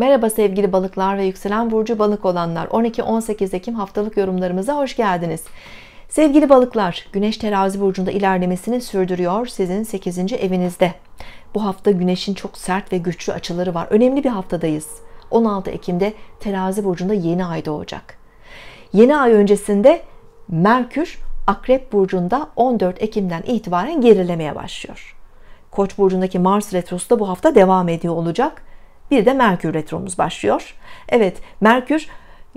Merhaba sevgili balıklar ve yükselen burcu balık olanlar 12-18 Ekim haftalık yorumlarımıza hoş geldiniz. Sevgili balıklar güneş terazi burcunda ilerlemesini sürdürüyor sizin 8. evinizde. Bu hafta güneşin çok sert ve güçlü açıları var. Önemli bir haftadayız. 16 Ekim'de terazi burcunda yeni ay doğacak. Yeni ay öncesinde Merkür Akrep burcunda 14 Ekim'den itibaren gerilemeye başlıyor. Koç burcundaki Mars retrosu da bu hafta devam ediyor olacak bir de Merkür retromuz başlıyor. Evet Merkür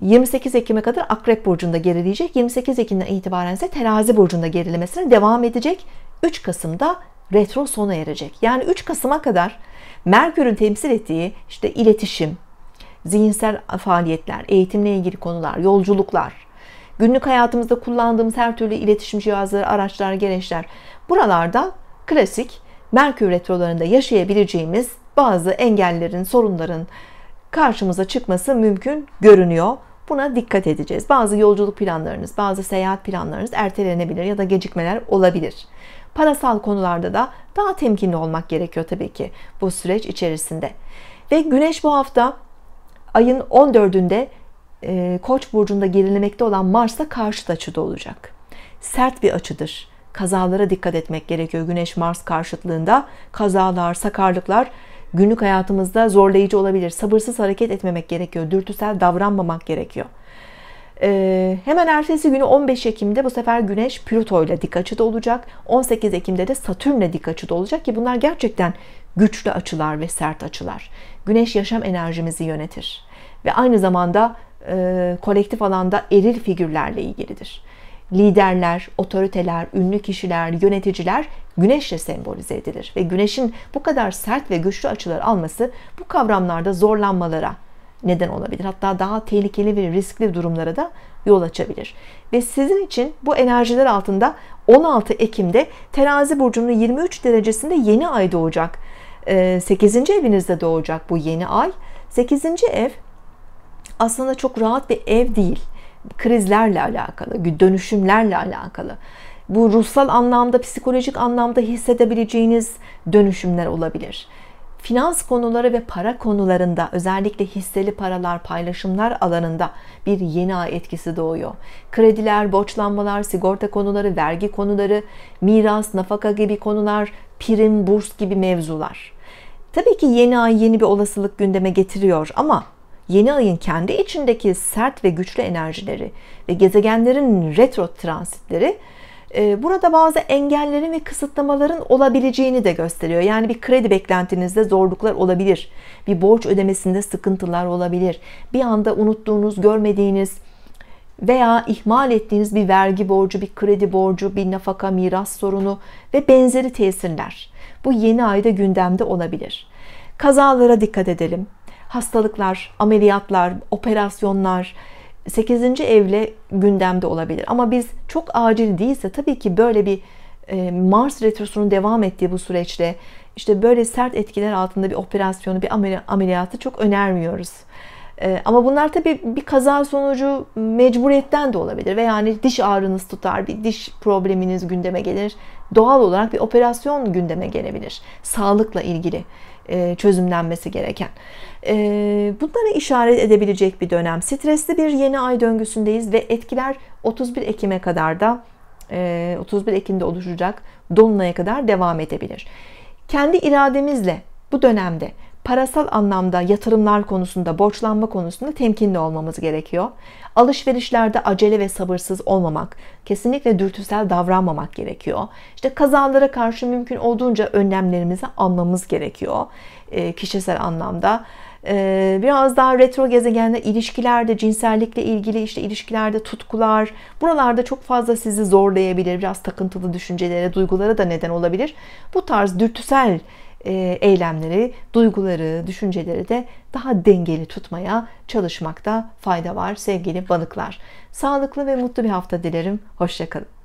28 Ekim'e kadar Akrep Burcu'nda gerileyecek. 28 Ekim'den itibaren ise Terazi Burcu'nda gerilemesine devam edecek. 3 Kasım'da retro sona erecek. Yani 3 Kasım'a kadar Merkür'ün temsil ettiği işte iletişim, zihinsel faaliyetler, eğitimle ilgili konular, yolculuklar, günlük hayatımızda kullandığımız her türlü iletişim cihazları, araçlar, gereçler buralarda klasik Merkür retrolarında yaşayabileceğimiz bazı engellerin, sorunların karşımıza çıkması mümkün görünüyor. Buna dikkat edeceğiz. Bazı yolculuk planlarınız, bazı seyahat planlarınız ertelenebilir ya da gecikmeler olabilir. Parasal konularda da daha temkinli olmak gerekiyor tabii ki bu süreç içerisinde. Ve Güneş bu hafta ayın 14'ünde e, Koç burcunda gerilemekte olan Mars'la karşıt açıda olacak. Sert bir açıdır. Kazalara dikkat etmek gerekiyor Güneş Mars karşıtlığında. Kazalar, sakarlıklar günlük hayatımızda zorlayıcı olabilir. Sabırsız hareket etmemek gerekiyor. Dürtüsel davranmamak gerekiyor. Ee, hemen ertesi günü 15 Ekim'de bu sefer Güneş Plüto ile dik açıda olacak. 18 Ekim'de de Satürn ile dik açıda olacak ki bunlar gerçekten güçlü açılar ve sert açılar. Güneş yaşam enerjimizi yönetir ve aynı zamanda e, kolektif alanda eril figürlerle ilgilidir liderler, otoriteler, ünlü kişiler, yöneticiler güneşle sembolize edilir. Ve güneşin bu kadar sert ve güçlü açılar alması bu kavramlarda zorlanmalara neden olabilir. Hatta daha tehlikeli ve riskli durumlara da yol açabilir. Ve sizin için bu enerjiler altında 16 Ekim'de terazi burcunun 23 derecesinde yeni ay doğacak. 8. Ee, evinizde doğacak bu yeni ay. 8. ev aslında çok rahat bir ev değil krizlerle alakalı, dönüşümlerle alakalı. Bu ruhsal anlamda, psikolojik anlamda hissedebileceğiniz dönüşümler olabilir. Finans konuları ve para konularında özellikle hisseli paralar, paylaşımlar alanında bir yeni ay etkisi doğuyor. Krediler, borçlanmalar, sigorta konuları, vergi konuları, miras, nafaka gibi konular, prim, burs gibi mevzular. Tabii ki yeni ay yeni bir olasılık gündeme getiriyor ama yeni ayın kendi içindeki sert ve güçlü enerjileri ve gezegenlerin retro transitleri e, burada bazı engellerin ve kısıtlamaların olabileceğini de gösteriyor. Yani bir kredi beklentinizde zorluklar olabilir. Bir borç ödemesinde sıkıntılar olabilir. Bir anda unuttuğunuz, görmediğiniz veya ihmal ettiğiniz bir vergi borcu, bir kredi borcu, bir nafaka, miras sorunu ve benzeri tesirler. Bu yeni ayda gündemde olabilir. Kazalara dikkat edelim hastalıklar, ameliyatlar, operasyonlar, 8. evle gündemde olabilir. Ama biz çok acil değilse tabii ki böyle bir e, Mars retrosunun devam ettiği bu süreçte işte böyle sert etkiler altında bir operasyonu, bir ameliyatı çok önermiyoruz. Ee, ama bunlar tabii bir kaza sonucu mecburiyetten de olabilir. Ve yani diş ağrınız tutar, bir diş probleminiz gündeme gelir. Doğal olarak bir operasyon gündeme gelebilir. Sağlıkla ilgili e, çözümlenmesi gereken. E, bunlara işaret edebilecek bir dönem. Stresli bir yeni ay döngüsündeyiz ve etkiler 31 Ekim'e kadar da 31 e, Ekim'de oluşacak Dolunay'a kadar devam edebilir. Kendi irademizle bu dönemde parasal anlamda yatırımlar konusunda, borçlanma konusunda temkinli olmamız gerekiyor. Alışverişlerde acele ve sabırsız olmamak, kesinlikle dürtüsel davranmamak gerekiyor. İşte kazalara karşı mümkün olduğunca önlemlerimizi almamız gerekiyor e, kişisel anlamda. E, biraz daha retro gezegende ilişkilerde, cinsellikle ilgili işte ilişkilerde tutkular, buralarda çok fazla sizi zorlayabilir, biraz takıntılı düşüncelere, duygulara da neden olabilir. Bu tarz dürtüsel e, eylemleri, duyguları, düşünceleri de daha dengeli tutmaya çalışmakta fayda var sevgili balıklar. Sağlıklı ve mutlu bir hafta dilerim. Hoşçakalın.